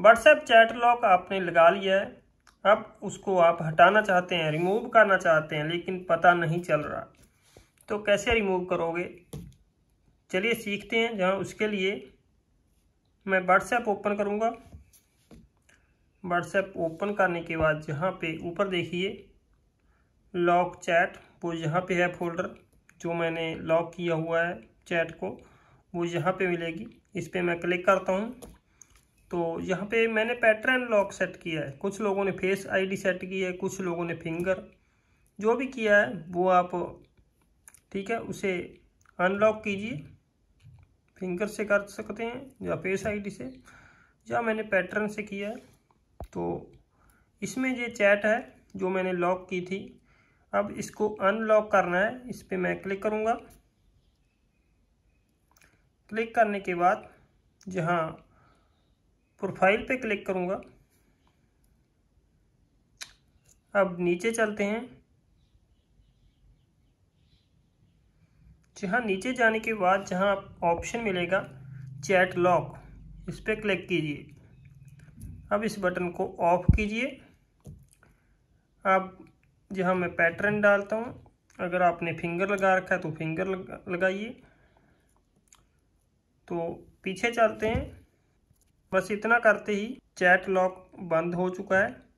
WhatsApp chat lock आपने लगा लिया है अब उसको आप हटाना चाहते हैं रिमूव करना चाहते हैं लेकिन पता नहीं चल रहा तो कैसे रिमूव करोगे चलिए सीखते हैं जहाँ उसके लिए मैं व्हाट्सएप ओपन करूँगा व्हाट्सएप ओपन करने के बाद जहाँ पे ऊपर देखिए लॉक चैट वो यहाँ पे है फोल्डर जो मैंने लॉक किया हुआ है चैट को वो यहाँ पे मिलेगी इस पर मैं क्लिक करता हूँ तो यहाँ पे मैंने पैटर्न लॉक सेट किया है कुछ लोगों ने फेस आईडी सेट की है कुछ लोगों ने फिंगर जो भी किया है वो आप ठीक है उसे अनलॉक कीजिए फिंगर से कर सकते हैं या फेस आईडी से या मैंने पैटर्न से किया है तो इसमें ये चैट है जो मैंने लॉक की थी अब इसको अनलॉक करना है इस पर मैं क्लिक करूँगा क्लिक करने के बाद जहाँ प्रोफाइल पे क्लिक करूँगा अब नीचे चलते हैं जहाँ नीचे जाने के बाद जहाँ ऑप्शन मिलेगा चैट लॉक इस पर क्लिक कीजिए अब इस बटन को ऑफ कीजिए अब जहाँ मैं पैटर्न डालता हूँ अगर आपने फिंगर लगा रखा है तो फिंगर लगाइए तो पीछे चलते हैं बस इतना करते ही चैट लॉक बंद हो चुका है